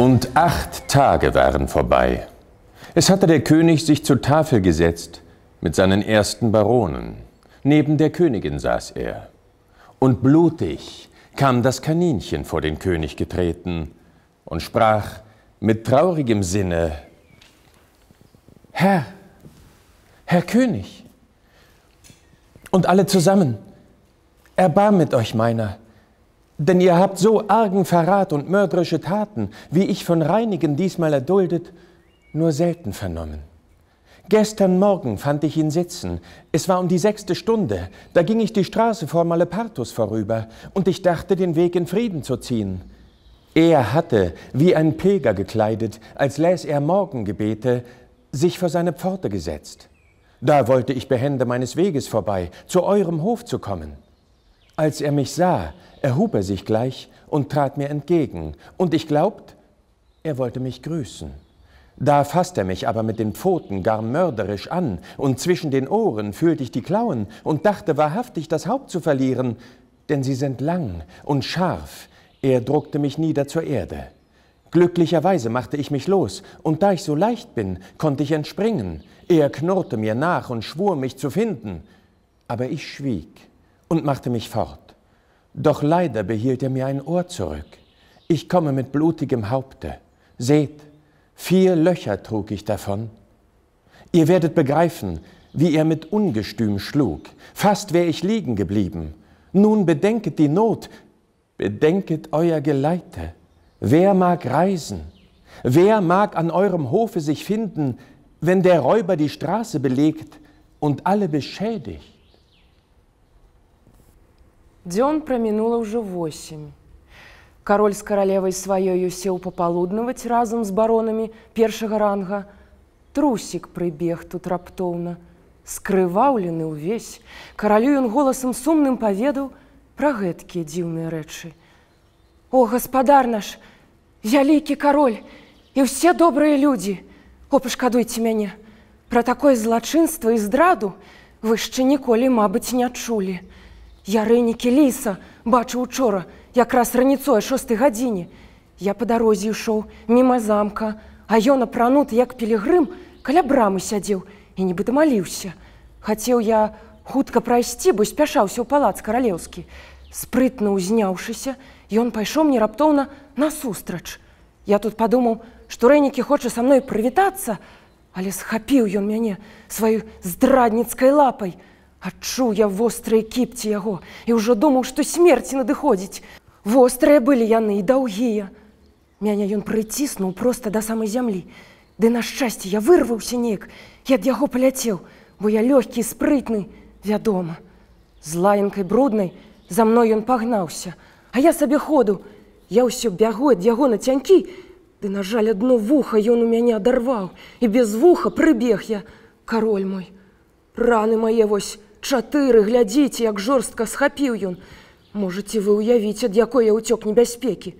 Und acht Tage waren vorbei. Es hatte der König sich zur Tafel gesetzt mit seinen ersten Baronen. Neben der Königin saß er. Und blutig kam das Kaninchen vor den König getreten und sprach mit traurigem Sinne, Herr, Herr König, und alle zusammen, erbarmet euch meiner, denn ihr habt so argen Verrat und mörderische Taten, wie ich von Reinigen diesmal erduldet, nur selten vernommen. Gestern Morgen fand ich ihn sitzen. Es war um die sechste Stunde. Da ging ich die Straße vor Malepartus vorüber und ich dachte, den Weg in Frieden zu ziehen. Er hatte, wie ein Pilger gekleidet, als läs er Morgengebete, sich vor seine Pforte gesetzt. Da wollte ich behende meines Weges vorbei, zu eurem Hof zu kommen. Als er mich sah, erhub er sich gleich und trat mir entgegen, und ich glaubt, er wollte mich grüßen. Da fasst er mich aber mit den Pfoten gar mörderisch an, und zwischen den Ohren fühlte ich die Klauen und dachte wahrhaftig, das Haupt zu verlieren, denn sie sind lang und scharf. Er druckte mich nieder zur Erde. Glücklicherweise machte ich mich los, und da ich so leicht bin, konnte ich entspringen. Er knurrte mir nach und schwur, mich zu finden. Aber ich schwieg und machte mich fort. Doch leider behielt er mir ein Ohr zurück. Ich komme mit blutigem Haupte. Seht, vier Löcher trug ich davon. Ihr werdet begreifen, wie er mit Ungestüm schlug. Fast wäre ich liegen geblieben. Nun bedenket die Not, bedenket euer Geleite. Wer mag reisen? Wer mag an eurem Hofe sich finden, wenn der Räuber die Straße belegt und alle beschädigt? Дзён прамінула ўжо восемь. Кароль з каралевай сваёю сеў папалуднаваць разам з баронамі першага ранга. Трусік прыбег тут раптоўна, скрываўлены ўвесь. Каралю ён голасам сумным паведаў пра гэткія дзіўныя рэчы. О гаспадар наш, вялікі кароль і ўсе добрыя людзі, Опашкадуйце мяне, Пра такое злачынства і здраду вы яшчэ ніколі, мабыць, не чулі. Я рэнікі ліса бачыў учора, якраз раніцой шостой гадзіне. Я па дарозе ішоў міма замка, а ён апрануты як пілігрым каля брамы сядзеў і нібыта маліўся. Хацеў я хутка прайсці, бо спяшаўся ў палац каралеўскі. Спрытна ўзняўшыся, ён пайшоў мне раптоўна насустрач. Я тут падумаў, што рэнікі хоча са мной прывітацца, але схапіў ён мяне сваёй здрадніцкай лапай. Адчуў я вострыя кіпці яго і ўжо думаў, што смерці надыходзіць. Вострыя былі яны і даўгія. Мяне ён прыціснуў проста да самай зямлі. Ды на шчасце я вырваўся неяк, я ад яго паляцеў, бо я лёгкі і спрытны, вядома. З лаянкай бруднай за мной ён пагнаўся, А я сабе ходу, Я ўсё бягу ад яго на цянькі, Ды на жаль, адно вуха ён у мяне адарваў і без вуха прыбег я, кароль мой. Раны мае вось Чатыры, глядите, як жорстка схапіў ён. Можаце вы ўявіць, ад якой я ўцёк небяспекі.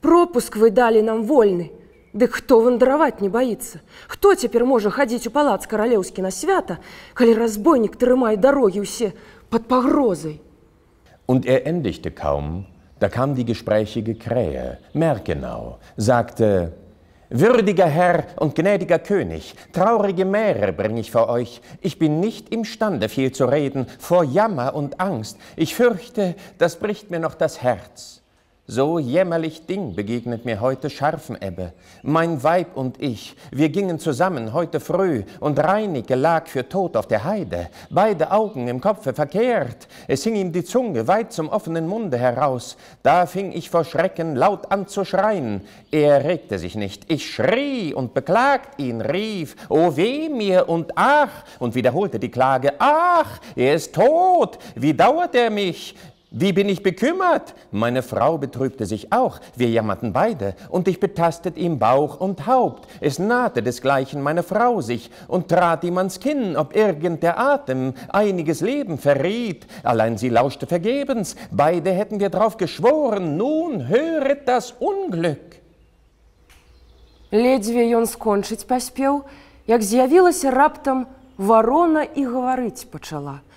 Пропуск вы далі нам вольны. Дык хто вандраваць не баіцца? Хто цяпер можа хадзіць у палац каралеўскі на свята, калі разбойнік трымае дарогі ўсе под пагрозай? Und er endigte kaum, da kam die gesprächige Krähe, Merkenau, sagte, Würdiger Herr und gnädiger König, traurige Mähre bringe ich vor euch. Ich bin nicht imstande, viel zu reden, vor Jammer und Angst. Ich fürchte, das bricht mir noch das Herz. So jämmerlich Ding begegnet mir heute Scharfenebbe. Mein Weib und ich, wir gingen zusammen heute früh, und Reinicke lag für tot auf der Heide, beide Augen im Kopfe verkehrt. Es hing ihm die Zunge weit zum offenen Munde heraus. Da fing ich vor Schrecken laut an zu schreien. Er regte sich nicht. Ich schrie und beklagt ihn, rief, O weh mir und ach, und wiederholte die Klage, ach, er ist tot, wie dauert er mich? Wie bin ich bekümmert? Meine Frau betrübte sich auch, wir jammerten beide, und ich betastet ihm Bauch und Haupt. Es nahte desgleichen meine Frau sich und trat ihm ans Kinn, ob irgend der Atem einiges Leben verriet. Allein sie lauschte vergebens, beide hätten wir drauf geschworen, nun höret das Unglück. Ледзьве ён скончыць паспеў, як з'явілася раптам варона і гаварыць пачала –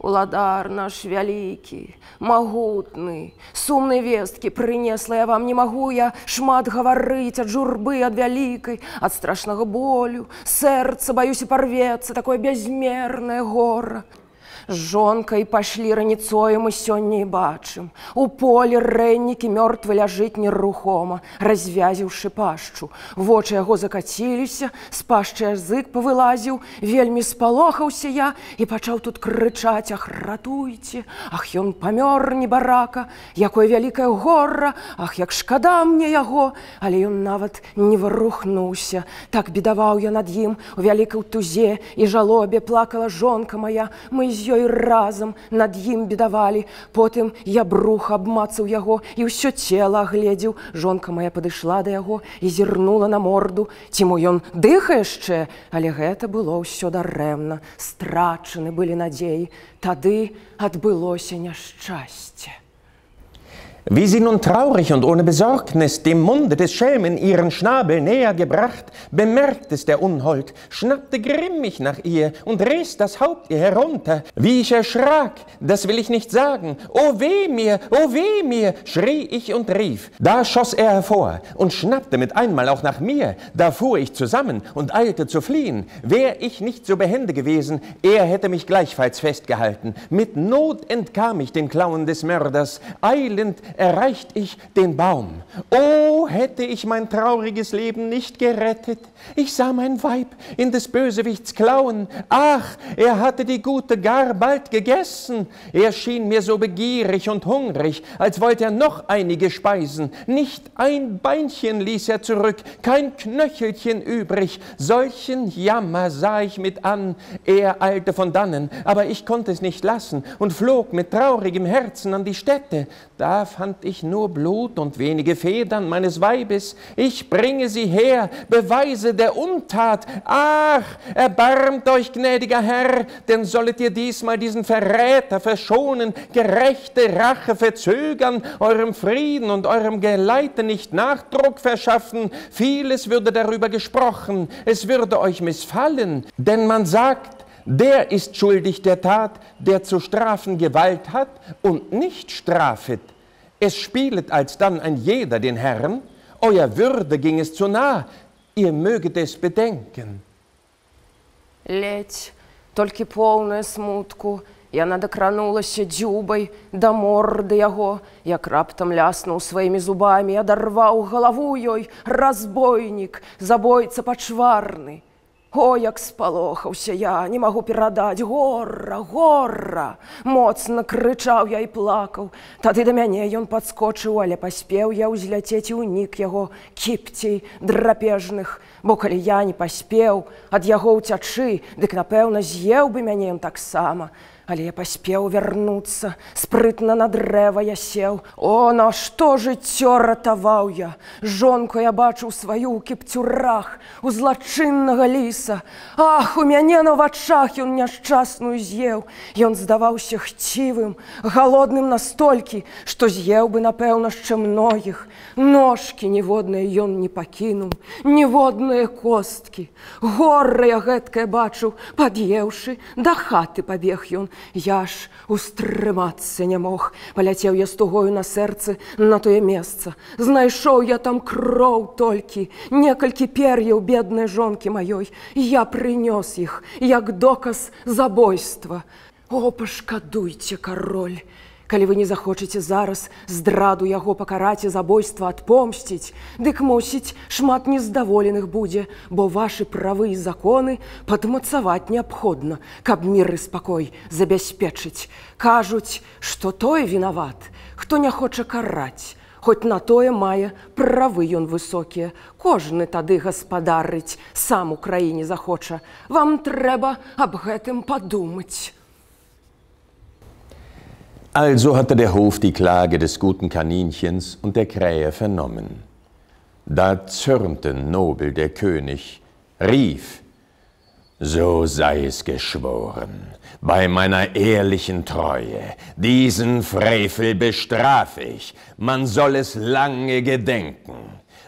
Уладар наш вялікі, магутны, сумны весткі прынесла я вам не магу я шмат гаварыць ад журбы ад вялікай, ад страшнага болю, сэрца баюся парвецца такое бязмернае гора жонкай пашлі раніцою мы сёння і бачым. У поле рэннікі мёртвы ляжыць нерухома, развязіўшы пашчу. Вочы яго закаціліся, спашчы язык павылазіў, вельмі спалохаўся я і пачаў тут крычаць: ах ратуйце, Ах ён памёр небарака, якое вялікае гора, Ах як шкада мне яго, Але ён нават не варухнуўся. Так бедаваў я над ім у вялікай тузе і жалобе плакала жонка моя, мы з ёй ёю разам над ім бедавалі. Потым я брух абмацаў яго і ўсё цела агледзеў. Жонка моя падышла да яго і зірнула на морду, Ціму ён дыха яшчэ, Але гэта было ўсё дарэмна. страчаны былі надзеі. Тады адбылося няшчасце. Wie sie nun traurig und ohne Besorgnis dem Munde des Schelmen ihren Schnabel näher gebracht, bemerkt es der Unhold, schnappte grimmig nach ihr und riss das Haupt ihr herunter. Wie ich erschrak, das will ich nicht sagen. O weh mir, o weh mir, schrie ich und rief. Da schoss er hervor und schnappte mit einmal auch nach mir. Da fuhr ich zusammen und eilte zu fliehen. Wär ich nicht so behende gewesen, er hätte mich gleichfalls festgehalten. Mit Not entkam ich den Klauen des Mörders. Eilend erreicht ich den Baum. Oh, hätte ich mein trauriges Leben nicht gerettet. Ich sah mein Weib in des Bösewichts Klauen. Ach, er hatte die gute gar bald gegessen. Er schien mir so begierig und hungrig, als wollte er noch einige speisen. Nicht ein Beinchen ließ er zurück, kein Knöchelchen übrig. Solchen Jammer sah ich mit an. Er eilte von dannen, aber ich konnte es nicht lassen und flog mit traurigem Herzen an die Stätte. Da fand ich nur Blut und wenige Federn meines Weibes. Ich bringe sie her, Beweise der Untat. Ach, erbarmt euch, gnädiger Herr, denn sollet ihr diesmal diesen Verräter verschonen, gerechte Rache verzögern, eurem Frieden und eurem Geleite nicht Nachdruck verschaffen. Vieles würde darüber gesprochen, es würde euch missfallen, denn man sagt, der ist schuldig der Tat, der zu strafen Gewalt hat und nicht strafet. Es spielet alsdann ein jeder den Herrn, euer Würde ging es zu nah, ihr möget es bedenken. Ledge. Толькі поўную смутку яна дакранулася дзюбай да морды яго, як раптам ляснуў сваімі зубамі, адарваў галаву ёй разбойнік, забойца пачварны. О, як спалохаўся я, не магу перадаць гора, гора! Моцна крычаў я і плакаў. Тады да мяне ён падскочыў, але паспеў я ўзляцець і ўнік яго кіпцей драпежных. Бо калі я не паспеў ад яго ўцячы, дык напэўна, з'еў бы мяне ім таксама. Але я паспеў вярнуцца, спрытна на дрэва я сеў. О, на што жыццё ратаваў я. Жонку я бачыў сваю ў кіпцюрах, у злачыннага ліса. Ах, у мяне на вачах ён няшчасную з'еў. Ён здаваўся хцівым, галодным настолькі, што з'еў бы, напэўна, яшчэ многіх. Ножкі ніводныя ён не пакінуў, ніводны дробныя косткі. Горра я гэткае бачыў, пад'еўшы, да хаты пабег ён. Я ж устрымацца не мог. Паляцеў я стугою на сэрцы на тое месца. Знайшоў я там кроў толькі, некалькі пер'яў беднай жонкі маёй. Я прынёс іх, як доказ забойства. О, пашкадуйце, кароль! калі вы не захочаце зараз здраду яго пакараце забойства адпомсціць дык мусіць шмат нездаволеных будзе бо ваши правы і законы падмацаваць неабходна каб мір і спакой забяспечыць кажуць што той вінават хто не хоча караць хоць на тое мае правы ён высокія кожны тады гаспадарыць сам у краіне захоча вам трэба аб гэтым падумаць Also hatte der Hof die Klage des guten Kaninchens und der Krähe vernommen. Da zürnte Nobel der König, rief, so sei es geschworen, bei meiner ehrlichen Treue, diesen Frevel bestraf ich, man soll es lange gedenken,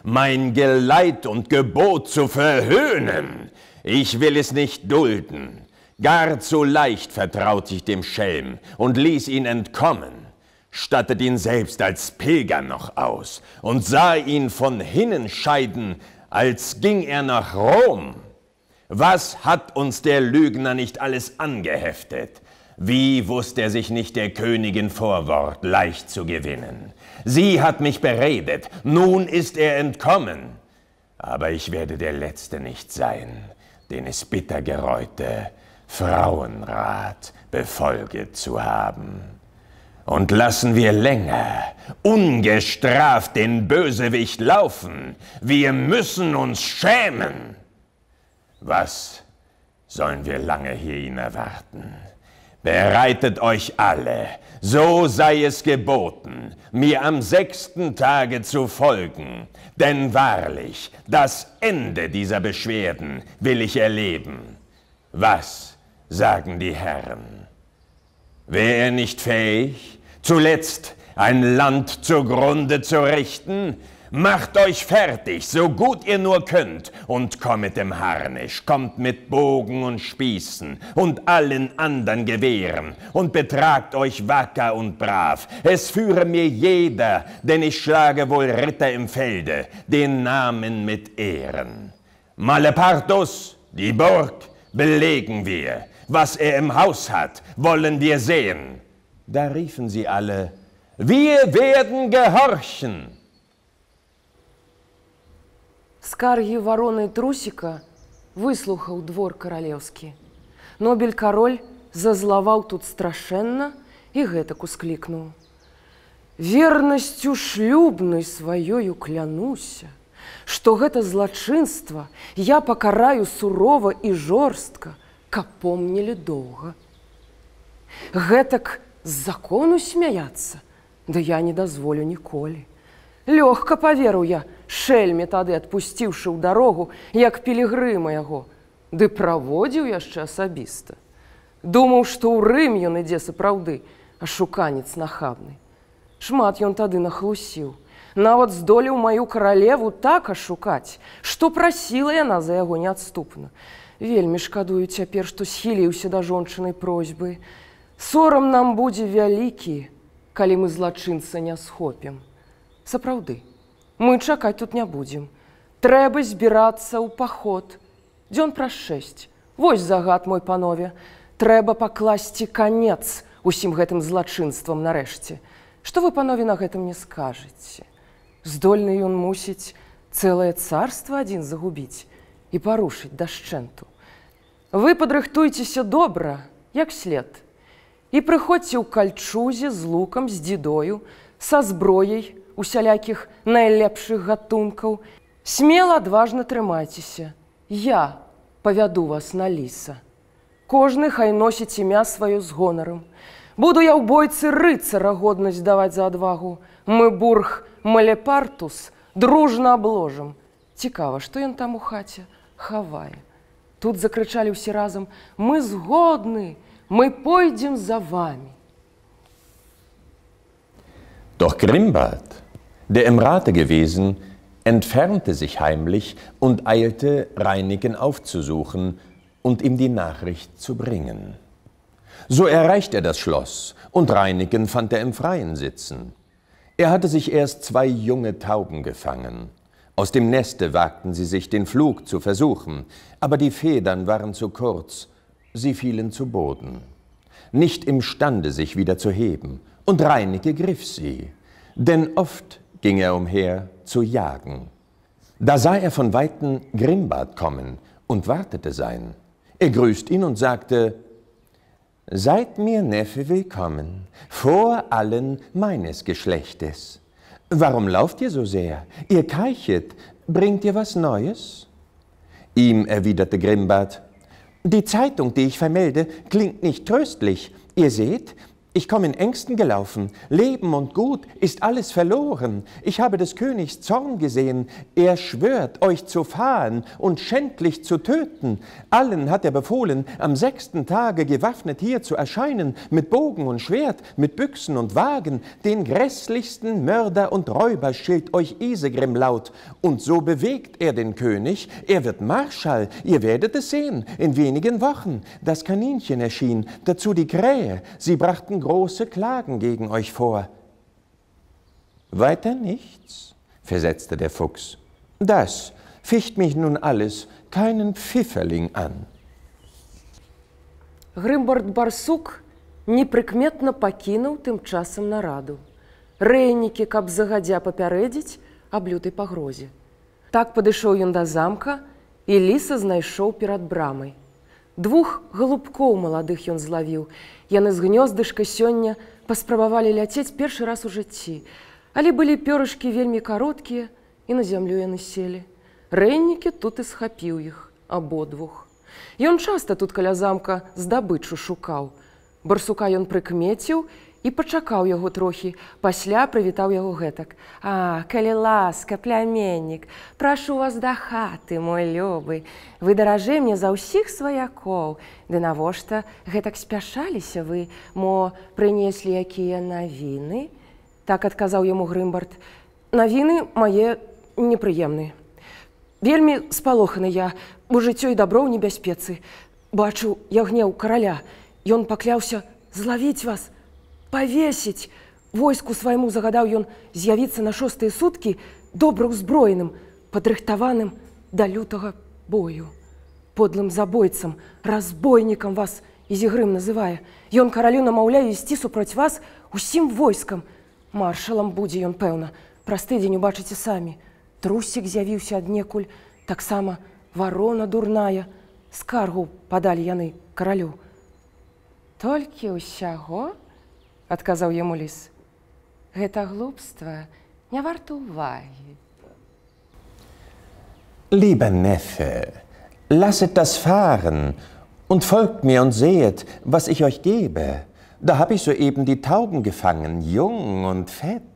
mein Geleit und Gebot zu verhöhnen, ich will es nicht dulden, Gar zu leicht vertraut ich dem Schelm und ließ ihn entkommen, stattet ihn selbst als Pilger noch aus und sah ihn von hinnen scheiden, als ging er nach Rom. Was hat uns der Lügner nicht alles angeheftet? Wie wusste er sich nicht der Königin Vorwort leicht zu gewinnen? Sie hat mich beredet, nun ist er entkommen. Aber ich werde der Letzte nicht sein, den es bitter gereute, Frauenrat befolget zu haben. Und lassen wir länger ungestraft den Bösewicht laufen. Wir müssen uns schämen. Was sollen wir lange hier ihn erwarten? Bereitet euch alle, so sei es geboten, mir am sechsten Tage zu folgen, denn wahrlich, das Ende dieser Beschwerden will ich erleben. Was sagen die Herren. Wäre er nicht fähig, zuletzt ein Land zugrunde zu richten? Macht euch fertig, so gut ihr nur könnt, und mit dem Harnisch, kommt mit Bogen und Spießen und allen anderen Gewehren, und betragt euch wacker und brav. Es führe mir jeder, denn ich schlage wohl Ritter im Felde, den Namen mit Ehren. Malepartus, die Burg, belegen wir, was er im Haus hat, wollen wir sehen. Da riefen sie alle, wir werden gehorchen. Скаргі вароны трусіка выслухаў двор королевский. Нобель король зазлаваў тут страшэнна і гэтак усклікнуў. "Верностью шлюбной сваёю клянуся, што гэта злочинство я покараю сурово и жорстко". капомнілі доўга. Гэтак з закону смяяцца, Да я не дазволю ніколі. Лёгка паверу я, шельме тады адпусціўшы ў дарогу, як пілігрыма яго, Ды праводзіў яшчэ асабіста. Думаў, што ў рым ён ідзе сапраўды, а шуканец нахабны. Шмат ён тады нахлусіў, Нават здолеў маю каралеву так ашукаць, што прасіла яна за яго неадступна вельмі шкадую цяпер, што схіліўся да жончынай просьбы. Сорам нам будзе вялікі, калі мы злачынца не схопім. Сапраўды, мы чакаць тут не будзем. Трэба збірацца ў паход. Дзён пра шэсць. Вось загад мой панове, трэба пакласці канец усім гэтым злачынствам нарэшце. Што вы панове на гэтым не скажаце. Здольны ён мусіць цэлае царства адзін загубіць і парушыць дашчэнту. Вы падрыхтуйцеся добра, як след. І прыходзьце ў кальчузе з лукам з дзідою, са зброяй усялякіх найлепшых гатункаў. смела адважна трымайцеся. Я павяду вас на ліса. Кожны хай носіць імя сваю з гонарам. Буду я ў бойцы рыцара годнасць даваць за адвагу. Мы бург малепартус дружна абложам. Цікава, што ён там у хаце хавае. Тут закричалі ўсе разам: Мы згодны, мы пойдзем за вами. Doch Grimbald, der im Rate gewesen, entfernte sich heimlich und eilte, Reinigen aufzusuchen und ihm die Nachricht zu bringen. So erreicht er das Schloss, und Reinigen fand er im Freien sitzen. Er hatte sich erst zwei junge Tauben gefangen. Aus dem Neste wagten sie sich den Flug zu versuchen. Aber die Federn waren zu kurz, sie fielen zu Boden, nicht imstande, sich wieder zu heben, und Reineke griff sie, denn oft ging er umher zu jagen. Da sah er von Weitem Grimbart kommen und wartete sein. Er grüßt ihn und sagte, Seid mir, Neffe, willkommen, vor allen meines Geschlechtes. Warum lauft ihr so sehr? Ihr keichet, bringt ihr was Neues? Ihm erwiderte Grimbart, die Zeitung, die ich vermelde, klingt nicht tröstlich. Ihr seht, ich komme in Ängsten gelaufen. Leben und Gut ist alles verloren. Ich habe des Königs Zorn gesehen. Er schwört, euch zu fahen und schändlich zu töten. Allen hat er befohlen, am sechsten Tage gewaffnet hier zu erscheinen, mit Bogen und Schwert, mit Büchsen und Wagen. Den grässlichsten Mörder und Räuber schilt euch Isegrim laut. Und so bewegt er den König. Er wird Marschall. Ihr werdet es sehen. In wenigen Wochen. Das Kaninchen erschien, dazu die Krähe. Sie brachten große Klagen gegen euch vor. Weiter nichts, versetzte der Fuchs. Das ficht mich nun alles keinen Pfifferling an. Гримборд Барсук непрыкметна пакінуў тым часам нараду. Рэйнікі, каб загадзя папярэдзіць аб лютай пагрозе. Так падышоў ён да замка, і ліса знайшоў перад брамай. Двух голубкоў маладых ён злавіў. Яны з гнёздышка сёння паспрабавалі ляцець першы раз у жыцці. Але былі пёрышкі вельмі кароткія і на зямлю яны селі. Рэннікі тут і схапіў іх абодвух. Ён часта тут каля замка здабычу шукаў. Барсука ён прыкмеціў і пачакаў яго трохі пасля прывітаў яго гэтак а калі ласка пляменнік прашу вас дахаты мой лёвы вы даражэй мне за ўсіх сваякоў ды навошта гэтак спяшаліся вы мо прынеслі якія навіны так адказаў яму грымбард навіны мае непрыемны вельмі спалоханы я у жыццё і дабро ў небяспецы бачу я гнеў караля ён пакляўся злавіць вас павесіць войску свайму загадаў ён з'явіцца на шостыя суткі добра ўзброеным падрыхтаваным да лютага бою подлым забойцам разбойнікам вас ізігрым называе ён каралю намаўляю ісці супраць вас усім войскам маршалам будзе ён пэўна праз тыдзень убачыце самі трусік з'явіўся аднекуль таксама варона дурная скаргу падалі яны каралю толькі ўсяго то адказаў яму ліс. Гэта глупства не варта увагі. Lieber Neffe, lasset das fahren und folgt mir und sehet, was ich euch gebe. Da habe ich soeben die Tauben gefangen, jung und fett.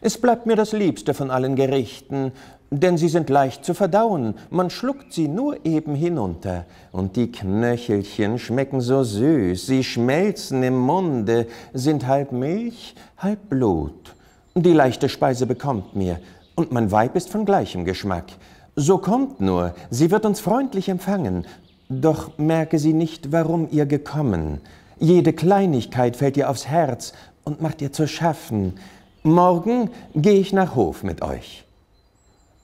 Es bleibt mir das Liebste von allen Gerichten, denn sie sind leicht zu verdauen, man schluckt sie nur eben hinunter, und die Knöchelchen schmecken so süß, sie schmelzen im Munde, sind halb Milch, halb Blut. Die leichte Speise bekommt mir, und mein Weib ist von gleichem Geschmack. So kommt nur, sie wird uns freundlich empfangen, doch merke sie nicht, warum ihr gekommen. Jede Kleinigkeit fällt ihr aufs Herz und macht ihr zu schaffen. Morgen gehe ich nach Hof mit euch.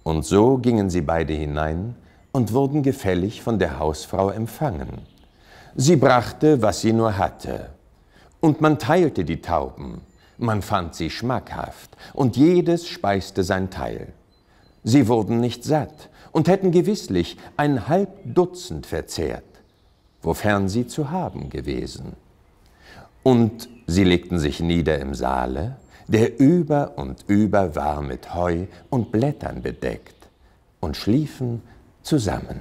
Und so gingen sie beide hinein und wurden gefällig von der Hausfrau empfangen. Sie brachte, was sie nur hatte. Und man teilte die Tauben, man fand sie schmackhaft, und jedes speiste sein Teil. Sie wurden nicht satt und hätten gewisslich ein halb Dutzend verzehrt, wofern sie zu haben gewesen. Und sie legten sich nieder im Saale, der über und über war mit Heu und Blättern bedeckt und schliefen zusammen.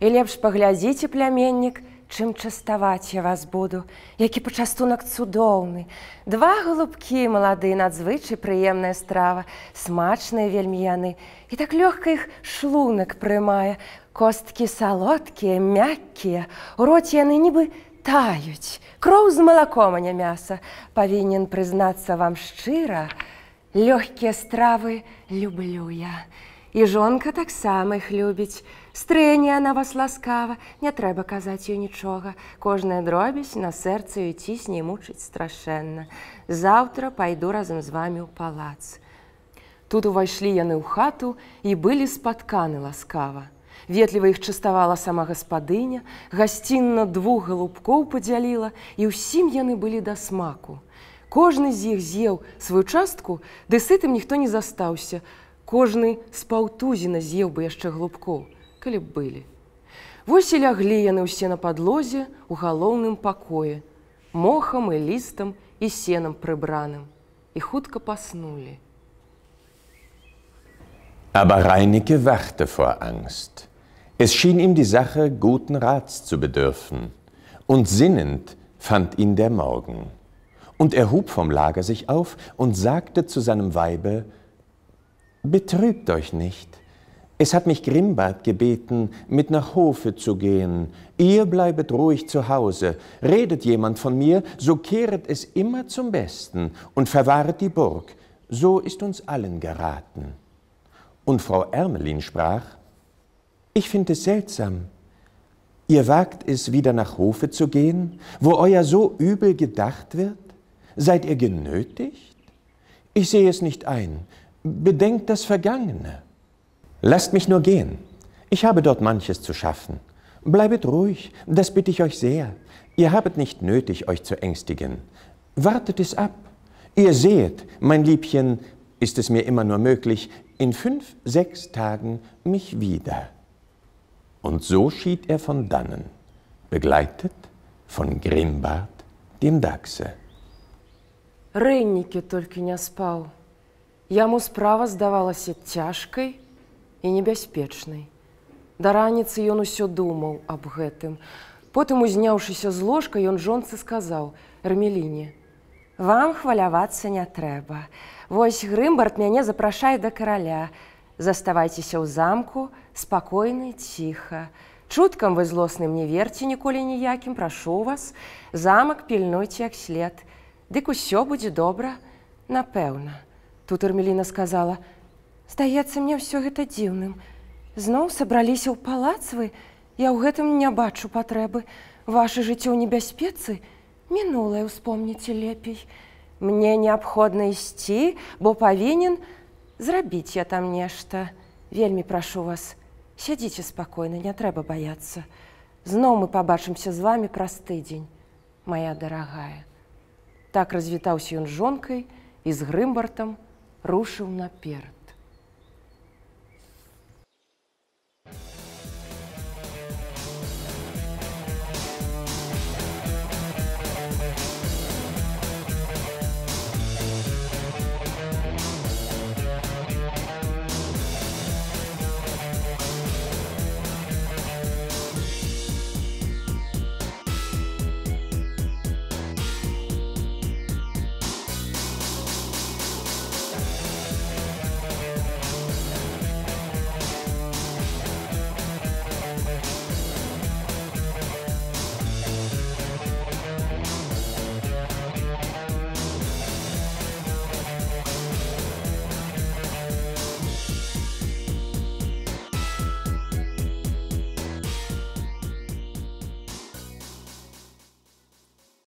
И лепш паглядзіце пляменнік, чым частаваць я вас буду, які пачастунак цудоўны. Два галубкі малады, надзвычай прыемная страва, смачныя вельмі яны. І так лёгка іх шлунак прымае. Косткі салодкія, мяккія, у роце яны нібы таюць кроў з малаком а не мяса павінен прызнацца вам шчыра лёгкія стравы люблю я і жонка таксама их любіць стрэне она вас ласкава не трэба казаць ёй нічога кожная дробязь на сэрцы і цісне мучыць страшэнна заўтра пайду разам з вами ў палац тут увайшлі яны ў хату і былі спатканы ласкава ветліва іх частавала сама гаспадыня, гасцінна двух галубкоў падзяліла, і ўсім яны былі да смаку. Кожны з іх з'еў сваю частку, ды сытым ніхто не застаўся. Кожны з паўтузіна з'еў бы яшчэ глубкоў, калі б былі. Вось і ляглі яны ўсе на падлозе у галоўным пакоі, мохам і лістам і сенам прыбраным, і хутка паснулі. Абарайнікі варты фор Аст. Es schien ihm die Sache guten Rats zu bedürfen, und sinnend fand ihn der Morgen. Und er hub vom Lager sich auf und sagte zu seinem Weibe, Betrübt euch nicht, es hat mich Grimbart gebeten, mit nach Hofe zu gehen. Ihr bleibet ruhig zu Hause. Redet jemand von mir, so kehret es immer zum Besten und verwahret die Burg. So ist uns allen geraten. Und Frau Ermelin sprach, ich finde es seltsam. Ihr wagt es, wieder nach Hofe zu gehen, wo euer so übel gedacht wird? Seid ihr genötigt? Ich sehe es nicht ein. Bedenkt das Vergangene. Lasst mich nur gehen. Ich habe dort manches zu schaffen. Bleibet ruhig, das bitte ich euch sehr. Ihr habt nicht nötig, euch zu ängstigen. Wartet es ab. Ihr seht, mein Liebchen, ist es mir immer nur möglich, in fünf, sechs Tagen mich wieder. Und so schied er von dannen, begleitet von Grimbart dem Dachse. Рыннікі толькі не спаў. Яму справа здавалася цяжкай і небяспечнай. Да раніцы ён усё думаў аб гэтым. Потым узняўшыся з ложка, ён жонцы сказаў: «Рмеліне. Вам хвалявацца не трэба. Вось Грымбард мяне запрашае да караля, Заставайцеся ў замку, спакойна, ціха. Чуткам вы злосным не верце ніколі ніякім, прашу вас, замак пільнуйце як след. Дык усё будзе добра, напэўна. Тут Эрмеліна сказала: « Здаецца мне ўсё гэта дзіўным. Зноў сабраліся ў палацвы, Я ў гэтым не бачу патрэбы. Ваше жыццё ў небяспецы, мінулае успомніце лепей. Мне неабходна ісці, бо павінен, зрабіць я там нешта вельмі прашу вас сядзіце спакойна не трэба баяцца зноў мы пабачымся з вами праз тыдзень моя дарагая так развітаўся ён жонкай і з грымбартам рушыў наперад